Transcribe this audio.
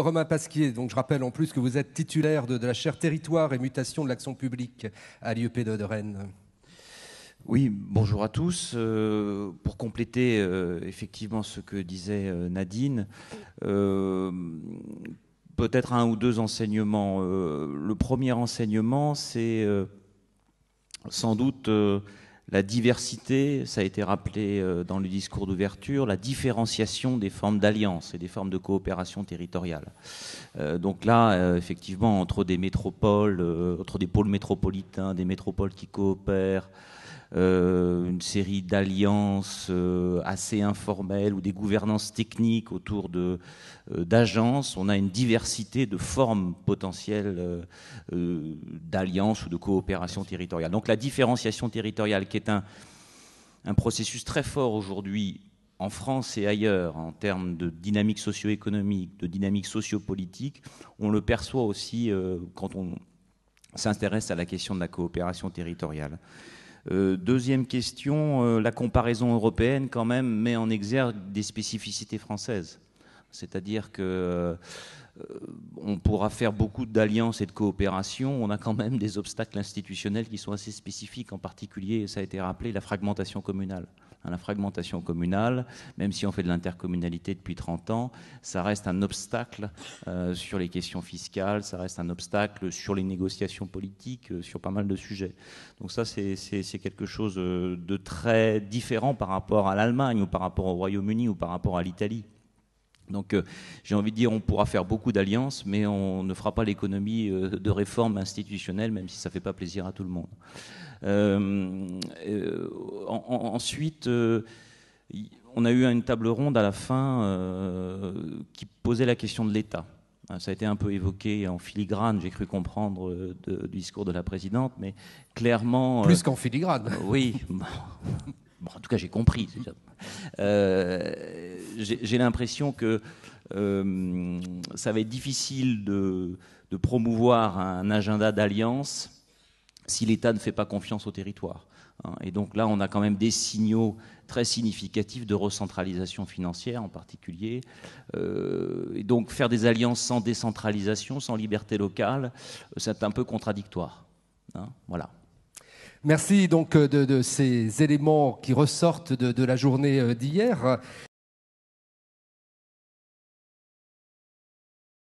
Romain Pasquier, donc je rappelle en plus que vous êtes titulaire de, la chaire Territoire et mutation de l'action publique à l'IEP de, Rennes. Oui, bonjour à tous. Euh, pour compléter euh, effectivement ce que disait euh, Nadine, peut-être un ou deux enseignements. le premier enseignement, c'est sans doute la diversité, ça a été rappelé euh, dans le discours d'ouverture, la différenciation des formes d'alliance et des formes de coopération territoriale. Euh, donc là, euh, effectivement, entre des métropoles, entre des pôles métropolitains, des métropoles qui coopèrent, euh, une série d'alliances euh, assez informelles ou des gouvernances techniques autour euh, d'agences. On a une diversité de formes potentielles d'alliances ou de coopération territoriale. Donc la différenciation territoriale qui est un, processus très fort aujourd'hui en France et ailleurs en termes de dynamique socio-économique, de dynamique sociopolitique. On le perçoit aussi quand on s'intéresse à la question de la coopération territoriale. Euh, deuxième question, euh, la comparaison européenne quand même met en exergue des spécificités françaises. C'est-à-dire que euh, euh, on pourra faire beaucoup d'alliances et de coopération. On a quand même des obstacles institutionnels qui sont assez spécifiques, en particulier, ça a été rappelé, la fragmentation communale. Hein, la fragmentation communale, même si on fait de l'intercommunalité depuis 30 ans, ça reste un obstacle euh, sur les questions fiscales, ça reste un obstacle sur les négociations politiques, euh, sur pas mal de sujets. Donc ça, c'est quelque chose de très différent par rapport à l'Allemagne ou par rapport au Royaume-Uni ou par rapport à l'Italie. Donc euh, j'ai envie de dire, on pourra faire beaucoup d'alliances, mais on ne fera pas l'économie euh, de réformes institutionnelles, même si ça ne fait pas plaisir à tout le monde. Euh, ensuite, on a eu une table ronde à la fin qui posait la question de l'État. Ça a été un peu évoqué en filigrane, j'ai cru comprendre du discours de la présidente, mais clairement... Plus qu'en filigrane. oui. en tout cas, j'ai compris. Euh, j'ai l'impression que euh, ça va être difficile de, promouvoir un agenda d'alliance si l'État ne fait pas confiance au territoire. Hein. Et donc là, on a quand même des signaux très significatifs de recentralisation financière en particulier. Euh, et donc faire des alliances sans décentralisation, sans liberté locale, c'est un peu contradictoire. Hein. voilà. Merci donc euh, de, ces éléments qui ressortent de la journée euh, d'hier.